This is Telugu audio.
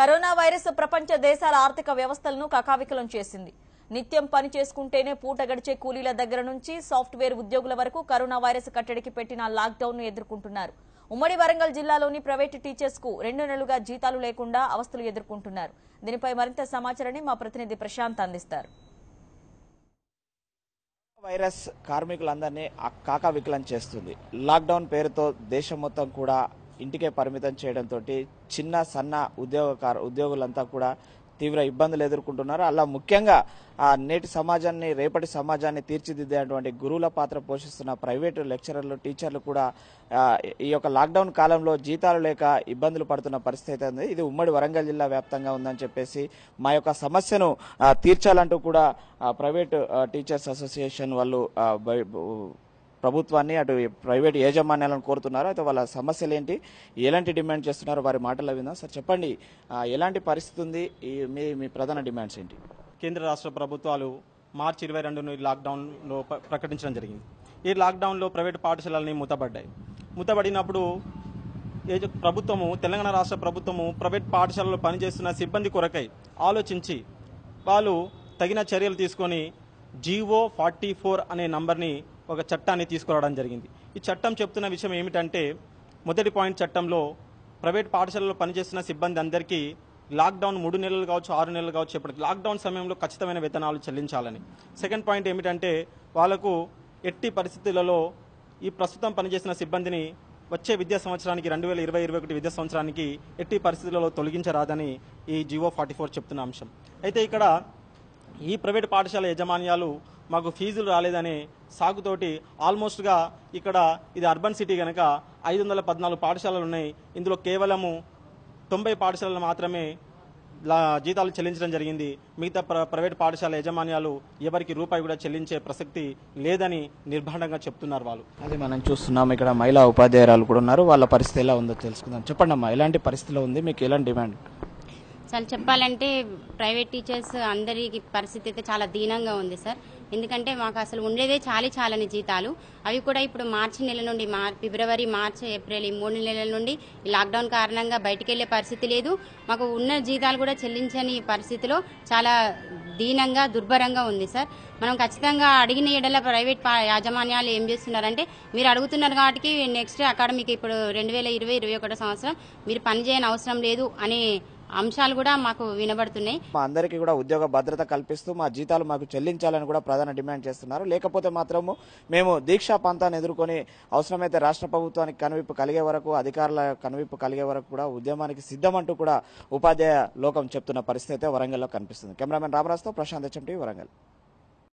కరోనా వైరస్ ప్రపంచ దేశాల ఆర్థిక వ్యవస్థలను కకావికలం చేసింది నిత్యం పని చేసుకుంటేనే పూట గడిచే కూలీల దగ్గర నుంచి సాఫ్ట్వేర్ ఉద్యోగుల వరకు కరోనా వైరస్ కట్టడికి పెట్టిన లాక్డౌన్ ను ఎదుర్కొంటున్నారు ఉమ్మడి వరంగల్ జిల్లాలోని ప్రైవేటు టీచర్స్ కు రెండు నెలలుగా జీతాలు లేకుండా అవస్థలు ఎదుర్కొంటున్నారు దీనిపై మరింత సమాచారాన్ని మా ప్రతినిధి ప్రశాంత్ అందిస్తారు వైరస్ కార్మికులందరినీ కాకా వికలం చేస్తుంది లాక్డౌన్ పేరుతో దేశం మొత్తం కూడా ఇంటికే పరిమితం చేయడంతో చిన్న సన్న ఉద్యోగకారు ఉద్యోగులంతా కూడా తీవ్ర ఇబ్బందులు ఎదుర్కొంటున్నారు అలా ముఖ్యంగా ఆ నేటి సమాజాన్ని రేపటి సమాజాన్ని తీర్చిదిద్దేటువంటి గురువుల పాత్ర పోషిస్తున్న ప్రైవేటు లెక్చరర్లు టీచర్లు కూడా ఈ యొక్క లాక్డౌన్ కాలంలో జీతాలు లేక ఇబ్బందులు పడుతున్న పరిస్థితి ఉంది ఇది ఉమ్మడి వరంగల్ జిల్లా వ్యాప్తంగా ఉందని చెప్పేసి మా యొక్క సమస్యను తీర్చాలంటూ కూడా ప్రైవేటు టీచర్స్ అసోసియేషన్ వాళ్ళు ప్రభుత్వాన్ని అటు ప్రైవేట్ యాజమాన్యాలను కోరుతున్నారు అయితే వాళ్ళ సమస్యలు ఏంటి ఎలాంటి డిమాండ్ చేస్తున్నారు వారి మాటలు విందాం సార్ చెప్పండి ఎలాంటి పరిస్థితి ఉంది మీ మీ ప్రధాన డిమాండ్స్ ఏంటి కేంద్ర రాష్ట్ర ప్రభుత్వాలు మార్చి ఇరవై రెండును లాక్డౌన్లో ప్రకటించడం జరిగింది ఈ లాక్డౌన్లో ప్రైవేట్ పాఠశాలలని మూతపడ్డాయి మూతపడినప్పుడు ప్రభుత్వము తెలంగాణ రాష్ట్ర ప్రభుత్వము ప్రైవేట్ పాఠశాలలో పనిచేస్తున్న సిబ్బంది కొరకై ఆలోచించి వాళ్ళు తగిన చర్యలు తీసుకొని జీవో ఫార్టీ ఫోర్ అనే నంబర్ని ఒక చట్టాన్ని తీసుకురావడం జరిగింది ఈ చట్టం చెప్తున్న విషయం ఏమిటంటే మొదటి పాయింట్ చట్టంలో ప్రైవేట్ పాఠశాలలో పనిచేస్తున్న సిబ్బంది అందరికీ లాక్డౌన్ మూడు నెలలు కావచ్చు ఆరు నెలలు కావచ్చు ఇప్పటికి లాక్డౌన్ సమయంలో ఖచ్చితమైన వేతనాలు చెల్లించాలని సెకండ్ పాయింట్ ఏమిటంటే వాళ్లకు ఎట్టి పరిస్థితులలో ఈ ప్రస్తుతం పనిచేసిన సిబ్బందిని వచ్చే విద్యా సంవత్సరానికి రెండు వేల ఇరవై ఇరవై ఒకటి విద్యా సంవత్సరానికి ఎట్టి పరిస్థితులలో తొలగించరాదని ఈ జివో ఫార్టీ ఫోర్ చెప్తున్న అంశం అయితే ఇక్కడ ఈ ప్రైవేట్ పాఠశాల యజమాన్యాలు మాకు ఫీజులు రాలేదనే సాకుతోటి ఆల్మోస్ట్గా ఇక్కడ ఇది అర్బన్ సిటీ కనుక ఐదు వందల పద్నాలుగు పాఠశాలలు ఉన్నాయి ఇందులో కేవలము తొంభై పాఠశాలలు మాత్రమే జీతాలు చెల్లించడం జరిగింది మిగతా ప్ర ప్రైవేట్ పాఠశాల యాజమాన్యాలు ఎవరికి రూపాయి కూడా చెల్లించే ప్రసక్తి లేదని నిర్భండంగా చెప్తున్నారు వాళ్ళు అదే మనం చూస్తున్నాం ఇక్కడ మహిళా ఉపాధ్యాయురాలు కూడా ఉన్నారు వాళ్ళ పరిస్థితి ఎలా ఉందో తెలుసుకుందాం చెప్పండి అమ్మా ఎలాంటి పరిస్థితిలో ఉంది మీకు ఎలాంటి డిమాండ్ అసలు చెప్పాలంటే ప్రైవేట్ టీచర్స్ అందరికి పరిస్థితి అయితే చాలా దీనంగా ఉంది సార్ ఎందుకంటే మాకు అసలు ఉండేదే చాలి చాలని జీతాలు అవి కూడా ఇప్పుడు మార్చి నెల నుండి మార్ ఫిబ్రవరి మార్చి ఏప్రిల్ ఈ మూడు నెలల నుండి లాక్డౌన్ కారణంగా బయటికి వెళ్లే పరిస్థితి లేదు మాకు ఉన్న జీతాలు కూడా చెల్లించని పరిస్థితిలో చాలా దీనంగా దుర్భరంగా ఉంది సార్ మనం ఖచ్చితంగా అడిగిన ఎడల ప్రైవేట్ యాజమాన్యాలు ఏం చేస్తున్నారంటే మీరు అడుగుతున్నారు కాబట్టి నెక్స్ట్ అకాడమిక్ ఇప్పుడు రెండు వేల ఇరవై ఇరవై ఒకటో సంవత్సరం మీరు పనిచేయని అవసరం లేదు అని అంశాలు కూడా మాకు వినబడుతున్నాయి మా అందరికీ కూడా ఉద్యోగ భద్రత కల్పిస్తూ మా జీతాలు మాకు చెల్లించాలని కూడా ప్రధాన డిమాండ్ చేస్తున్నారు లేకపోతే మాత్రము మేము దీక్షా పంతాన్ని ఎదుర్కొని అవసరమైతే రాష్ట్ర ప్రభుత్వానికి కనువిప్పు కలిగే వరకు అధికారుల కనువిప్పు కలిగే వరకు కూడా ఉద్యమానికి సిద్ధమంటూ కూడా ఉపాధ్యాయ లోకం చెప్తున్న పరిస్థితి అయితే వరంగల్లో కనిపిస్తుంది కెమెరామెన్ రామరాజ్తో ప్రశాంత్ హెచ్ఎంటీ వరంగల్